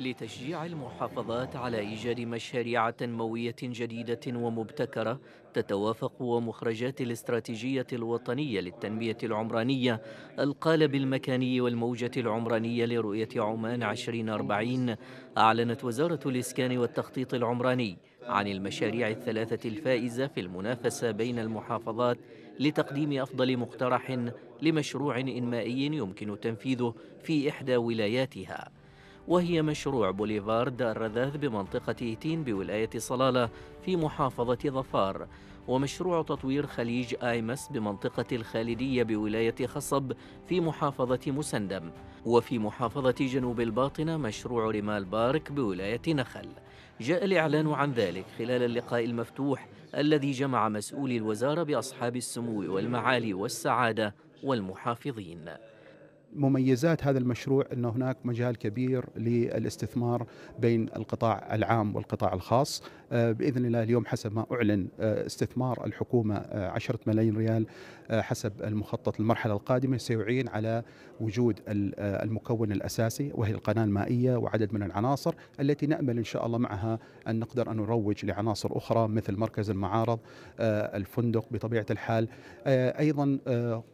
لتشجيع المحافظات على إيجاد مشاريع تنموية جديدة ومبتكرة تتوافق ومخرجات الاستراتيجية الوطنية للتنمية العمرانية القالب المكاني والموجة العمرانية لرؤية عمان 2040 أعلنت وزارة الإسكان والتخطيط العمراني عن المشاريع الثلاثة الفائزة في المنافسة بين المحافظات لتقديم أفضل مقترح لمشروع إنمائي يمكن تنفيذه في إحدى ولاياتها وهي مشروع بوليفارد الرذاذ بمنطقة إيتين بولاية صلالة في محافظة ظفار ومشروع تطوير خليج آيمس بمنطقة الخالدية بولاية خصب في محافظة مسندم وفي محافظة جنوب الباطنة مشروع رمال بارك بولاية نخل جاء الإعلان عن ذلك خلال اللقاء المفتوح الذي جمع مسؤولي الوزارة بأصحاب السمو والمعالي والسعادة والمحافظين مميزات هذا المشروع أن هناك مجال كبير للاستثمار بين القطاع العام والقطاع الخاص آه، بإذن الله اليوم حسب ما أعلن آه، استثمار الحكومة 10 آه، ملايين ريال حسب المخطط المرحلة القادمة سيعين على وجود المكون الأساسي وهي القناة المائية وعدد من العناصر التي نأمل إن شاء الله معها أن نقدر أن نروج لعناصر أخرى مثل مركز المعارض الفندق بطبيعة الحال أيضا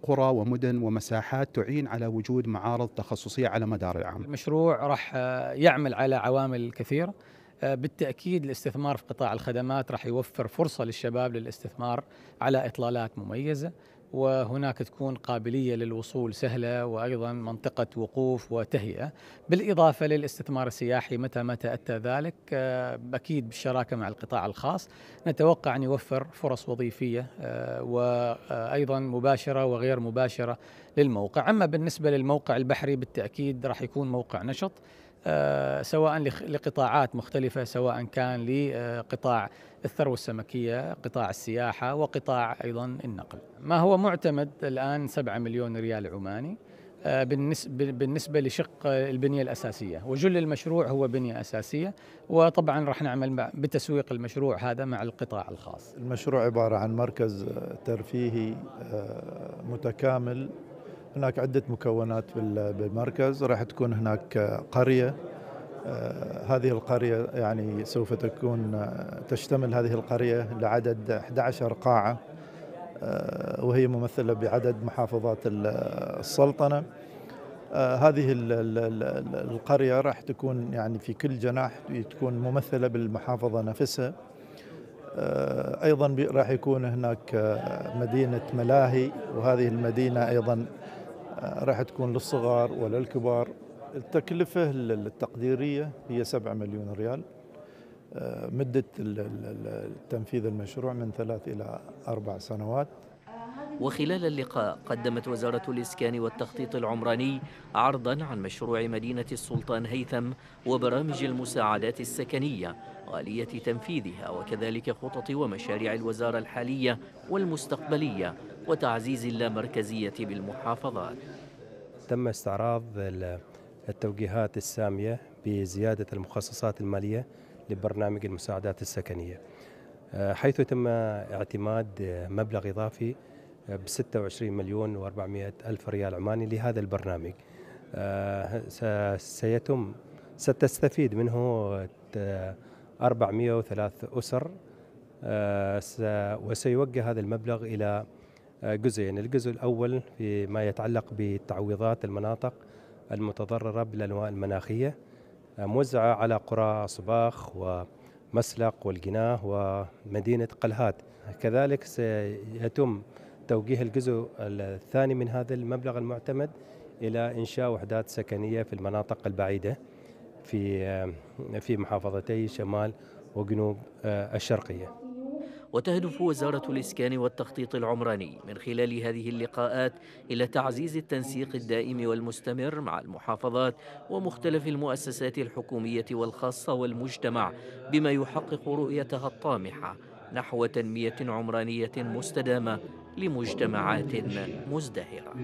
قرى ومدن ومساحات تعين على وجود وجود معارض تخصصية على مدار العام المشروع راح آه، يعمل على عوامل كثيرة آه، بالتأكيد الاستثمار في قطاع الخدمات راح يوفر فرصة للشباب للاستثمار على إطلالات مميزة وهناك تكون قابليه للوصول سهله وايضا منطقه وقوف وتهيئه، بالاضافه للاستثمار السياحي متى ما تاتى ذلك آه، اكيد بالشراكه مع القطاع الخاص نتوقع ان يوفر فرص وظيفيه آه، وايضا مباشره وغير مباشره للموقع، اما بالنسبه للموقع البحري بالتاكيد راح يكون موقع نشط آه، سواء لقطاعات مختلفة سواء كان لقطاع آه، الثروة السمكية قطاع السياحة وقطاع أيضا النقل ما هو معتمد الآن 7 مليون ريال عماني آه، بالنسبة لشق البنية الأساسية وجل المشروع هو بنية أساسية وطبعا راح نعمل بتسويق المشروع هذا مع القطاع الخاص المشروع عبارة عن مركز ترفيهي متكامل هناك عدة مكونات بالمركز راح تكون هناك قرية آه، هذه القرية يعني سوف تكون آه، تشتمل هذه القرية لعدد 11 قاعة آه، وهي ممثلة بعدد محافظات السلطنة هذه القرية راح تكون يعني في كل جناح تكون ممثلة بالمحافظة نفسها ايضا راح يكون هناك مدينه ملاهي وهذه المدينه ايضا راح تكون للصغار وللكبار التكلفة التقديرية هي 7 مليون ريال آه، مدة تنفيذ المشروع من ثلاث إلى أربع سنوات وخلال اللقاء قدمت وزارة الإسكان والتخطيط العمراني عرضا عن مشروع مدينة السلطان هيثم وبرامج المساعدات السكنية وآلية تنفيذها وكذلك خطط ومشاريع الوزارة الحالية والمستقبلية وتعزيز اللامركزية بالمحافظات تم استعراض التوجيهات السامية بزيادة المخصصات المالية لبرنامج المساعدات السكنية آه، حيث تم اعتماد آه، مبلغ إضافي آه، ب 26 مليون و400 ألف ريال عماني لهذا البرنامج سيتم ستستفيد منه 403 أسر وسيوجه هذا المبلغ إلى جزئين الجزء الأول فيما يتعلق بتعويضات المناطق المتضررة بالانواء المناخية موزعة على قرى صباخ ومسلق والجناه ومدينة قلهات كذلك سيتم توجيه الجزء الثاني من هذا المبلغ المعتمد إلى إنشاء وحدات سكنية في المناطق البعيدة في في محافظتي شمال وجنوب آه، الشرقية وتهدف وزارة الإسكان والتخطيط العمراني من خلال هذه اللقاءات إلى تعزيز التنسيق الدائم والمستمر مع المحافظات ومختلف المؤسسات الحكومية والخاصة والمجتمع بما يحقق رؤيتها الطامحة نحو تنمية عمرانية مستدامة لمجتمعات مزدهرة